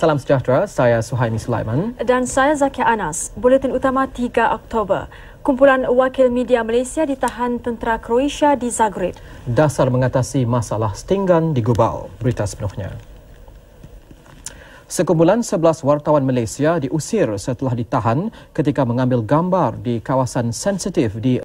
Salam sejahtera, saya Suhaimi Sulaiman. Dan saya Zakia Anas. Buletin utama 3 Oktober. Kumpulan wakil media Malaysia ditahan tentera Croatia di Zagreb. Dasar mengatasi masalah stingan di Gubau. Berita sepenuhnya. Sekumpulan 11 wartawan Malaysia diusir setelah ditahan ketika mengambil gambar di kawasan sensitif di